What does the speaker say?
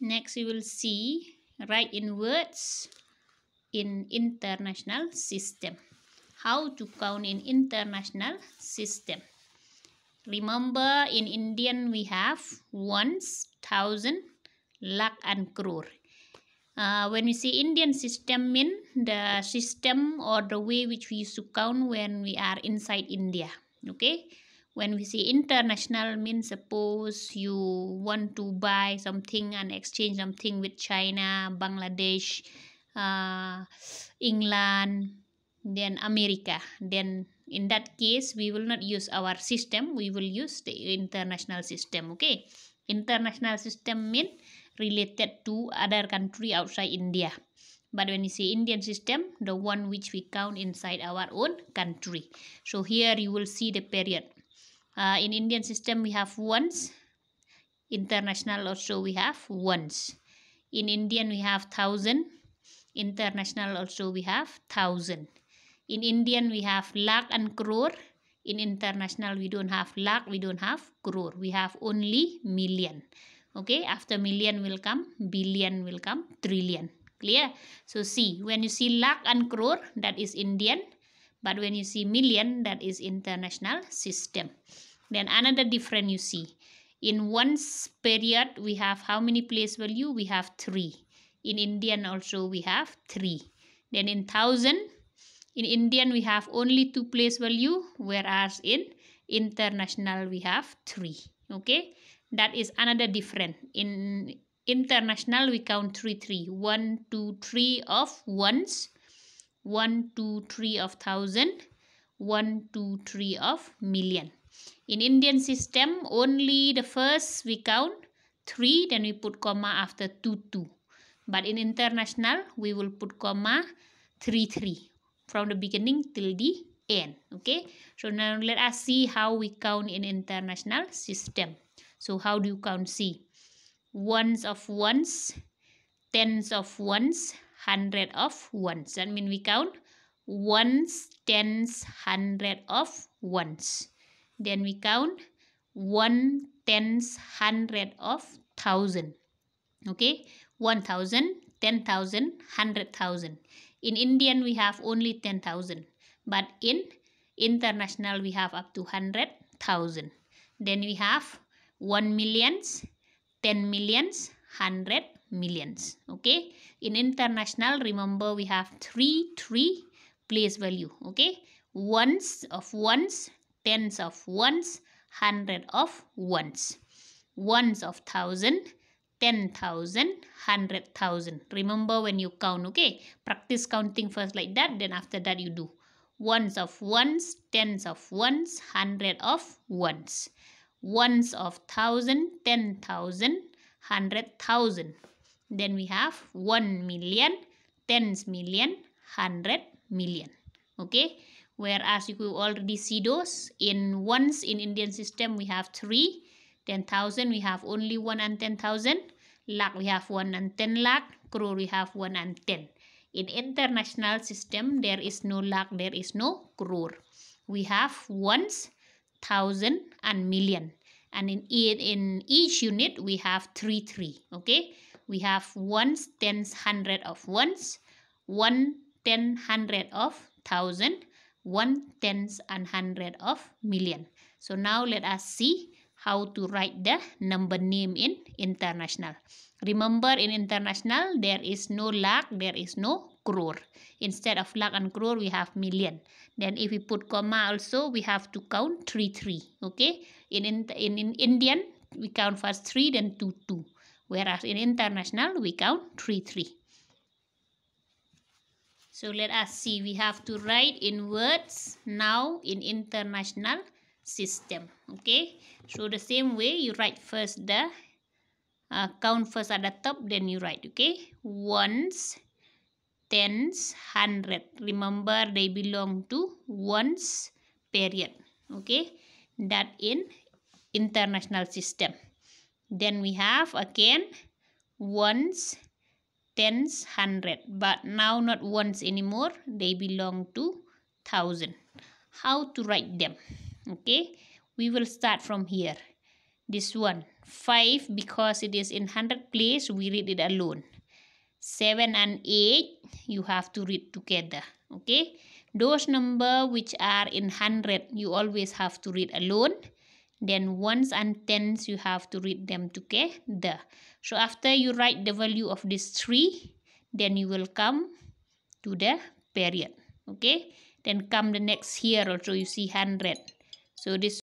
Next, you will see write in words in international system. How to count in international system. Remember in Indian we have ones, thousand, lakh and crore. Uh, when we see Indian system mean the system or the way which we used to count when we are inside India. Okay when we say international means suppose you want to buy something and exchange something with china bangladesh uh, england then america then in that case we will not use our system we will use the international system okay international system mean related to other country outside india but when you see indian system the one which we count inside our own country so here you will see the period uh, in Indian system we have ones international also we have ones in Indian we have thousand international also we have thousand in Indian we have lakh and crore in international we don't have lakh we don't have crore we have only million okay after million will come billion will come trillion clear so see when you see lakh and crore that is Indian but when you see million that is international system then another different you see. In one period, we have how many place value? We have three. In Indian also, we have three. Then in thousand, in Indian, we have only two place value, whereas in international, we have three. Okay, that is another different. In international, we count three, three. One, two, three of ones. One, two, three of thousand. One, two, three of million. In Indian system, only the first we count 3, then we put comma after 2, 2. But in international, we will put comma 3, 3 from the beginning till the end. Okay, so now let us see how we count in international system. So how do you count C? Ones of ones, tens of ones, hundred of ones. That means we count ones, tens, hundred of ones. Then we count one hundred of thousand. Okay, one thousand, ten thousand, hundred thousand. In Indian, we have only 10,000. But in international, we have up to 100,000. Then we have 1 millions, 10 millions, 100 millions. Okay, in international, remember we have 3, 3 place value. Okay, ones of ones, tens of ones, hundred of ones, ones of thousand, ten thousand, hundred thousand. Remember when you count, okay? Practice counting first like that, then after that you do ones of ones, tens of ones, hundred of ones, ones of thousand, ten thousand, hundred thousand. Then we have one million, tens million, hundred million. Okay whereas you already see those in ones in Indian system we have three 10,000 we have only one and 10,000 lakh we have one and 10 lakh crore we have one and 10 in international system there is no lakh there is no crore we have ones thousand and million and in, in each unit we have three three okay we have ones tens hundred of ones one ten hundred of thousand one tens and hundred of million. So now let us see how to write the number name in international. Remember in international, there is no lakh, there is no crore. Instead of lakh and crore, we have million. Then if we put comma also, we have to count 3, 3. Okay? In, in, in, Indian, we count first 3, then 2, 2. Whereas in international, we count 3, 3. So let us see, we have to write in words now in international system. Okay, so the same way you write first the uh, count first at the top, then you write. Okay, ones, tens, hundred. Remember they belong to ones period. Okay, that in international system. Then we have again ones, tens, hundred. But now not ones anymore. They belong to thousand. How to write them? Okay. We will start from here. This one. Five because it is in hundred place. We read it alone. Seven and eight. You have to read together. Okay. Those number which are in hundred. You always have to read alone then ones and tens, you have to read them together. So after you write the value of this three, then you will come to the period. Okay. Then come the next here also you see 100. So this